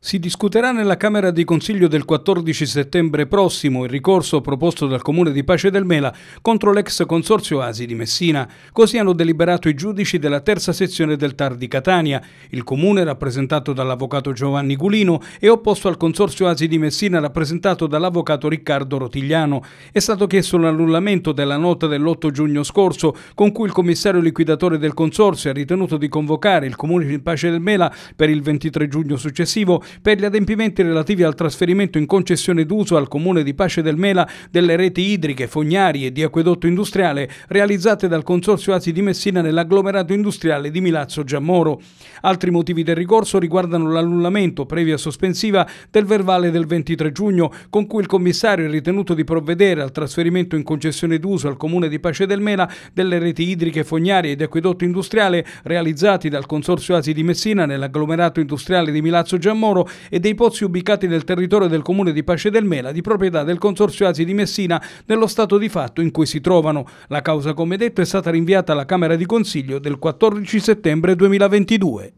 Si discuterà nella Camera di Consiglio del 14 settembre prossimo il ricorso proposto dal Comune di Pace del Mela contro l'ex consorzio ASI di Messina. Così hanno deliberato i giudici della terza sezione del TAR di Catania. Il Comune, rappresentato dall'avvocato Giovanni Gulino, è opposto al consorzio ASI di Messina, rappresentato dall'avvocato Riccardo Rotigliano. È stato chiesto l'annullamento della nota dell'8 giugno scorso, con cui il commissario liquidatore del consorzio ha ritenuto di convocare il Comune di Pace del Mela per il 23 giugno successivo per gli adempimenti relativi al trasferimento in concessione d'uso al Comune di Pace del Mela delle reti idriche, fognarie e di acquedotto industriale realizzate dal Consorzio Asi di Messina nell'agglomerato industriale di Milazzo Giammoro. Altri motivi del ricorso riguardano l'annullamento, previa sospensiva, del verbale del 23 giugno, con cui il commissario è ritenuto di provvedere al trasferimento in concessione d'uso al Comune di Pace del Mela delle reti idriche, fognarie e di acquedotto industriale realizzati dal Consorzio Asi di Messina nell'agglomerato industriale di Milazzo Giammoro Moro e dei pozzi ubicati nel territorio del comune di Pace del Mela, di proprietà del Consorzio Asi di Messina, nello stato di fatto in cui si trovano. La causa, come detto, è stata rinviata alla Camera di Consiglio del 14 settembre 2022.